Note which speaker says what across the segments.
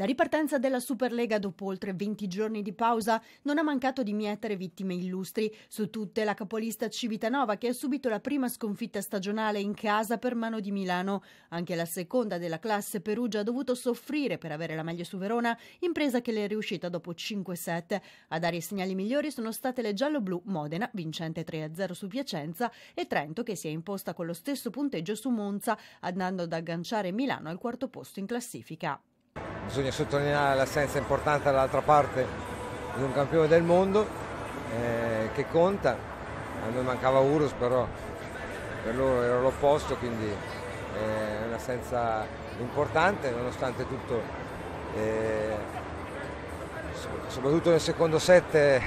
Speaker 1: La ripartenza della Superlega dopo oltre 20 giorni di pausa non ha mancato di mietere vittime illustri, su tutte la capolista Civitanova che ha subito la prima sconfitta stagionale in casa per mano di Milano. Anche la seconda della classe Perugia ha dovuto soffrire per avere la meglio su Verona, impresa che le è riuscita dopo 5 7 A dare i segnali migliori sono state le giallo-blu Modena, vincente 3-0 su Piacenza, e Trento che si è imposta con lo stesso punteggio su Monza, andando ad agganciare Milano al quarto posto in classifica
Speaker 2: bisogna sottolineare l'assenza importante dall'altra parte di un campione del mondo eh, che conta, a noi mancava Urus però per loro era l'opposto, quindi è eh, un'assenza importante nonostante tutto, eh, soprattutto nel secondo set eh,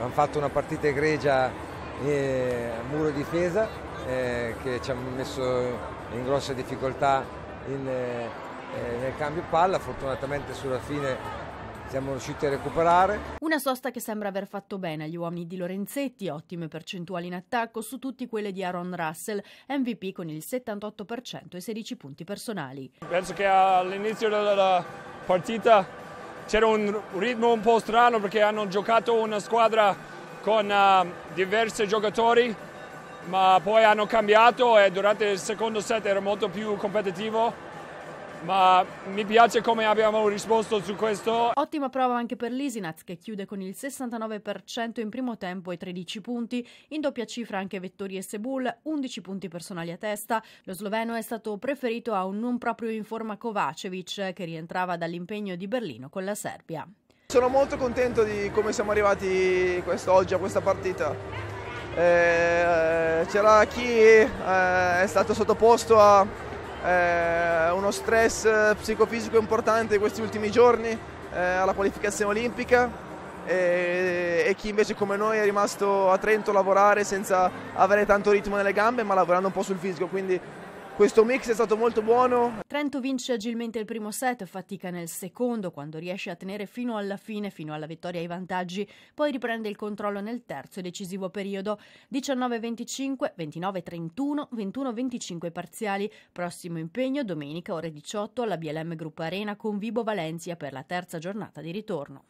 Speaker 2: hanno fatto una partita egregia eh, a muro e difesa eh, che ci ha messo in grosse difficoltà in eh, nel cambio palla, fortunatamente sulla fine siamo riusciti a recuperare. Una
Speaker 3: sosta che sembra aver fatto bene agli uomini di Lorenzetti, ottime percentuali in attacco su tutti quelle di Aaron Russell, MVP con il 78% e 16 punti personali.
Speaker 4: Penso che all'inizio della partita c'era un ritmo un po' strano perché hanno giocato una squadra con uh, diversi giocatori, ma poi hanno cambiato e durante il secondo set era molto più competitivo ma mi piace come abbiamo risposto su questo.
Speaker 3: Ottima prova anche per l'Isinaz che chiude con il 69% in primo tempo e 13 punti, in doppia cifra anche Vettori e Sebul, 11 punti personali a testa. Lo sloveno è stato preferito a un non proprio in forma Kovacevic che rientrava dall'impegno di Berlino con la Serbia.
Speaker 5: Sono molto contento di come siamo arrivati oggi a questa partita. Eh, c'era chi eh, è stato sottoposto a eh, uno stress eh, psicofisico importante questi ultimi giorni eh, alla qualificazione olimpica e, e, chi invece come noi è rimasto a Trento a lavorare senza avere tanto ritmo nelle gambe ma lavorando un po' sul fisico, quindi questo mix è stato molto buono.
Speaker 3: Trento vince agilmente il primo set, fatica nel secondo quando riesce a tenere fino alla fine, fino alla vittoria ai vantaggi, poi riprende il controllo nel terzo e decisivo periodo. 19-25, 29-31, 21-25 parziali. Prossimo impegno domenica ore 18 alla BLM
Speaker 2: Group Arena con Vibo Valencia per la terza giornata di ritorno.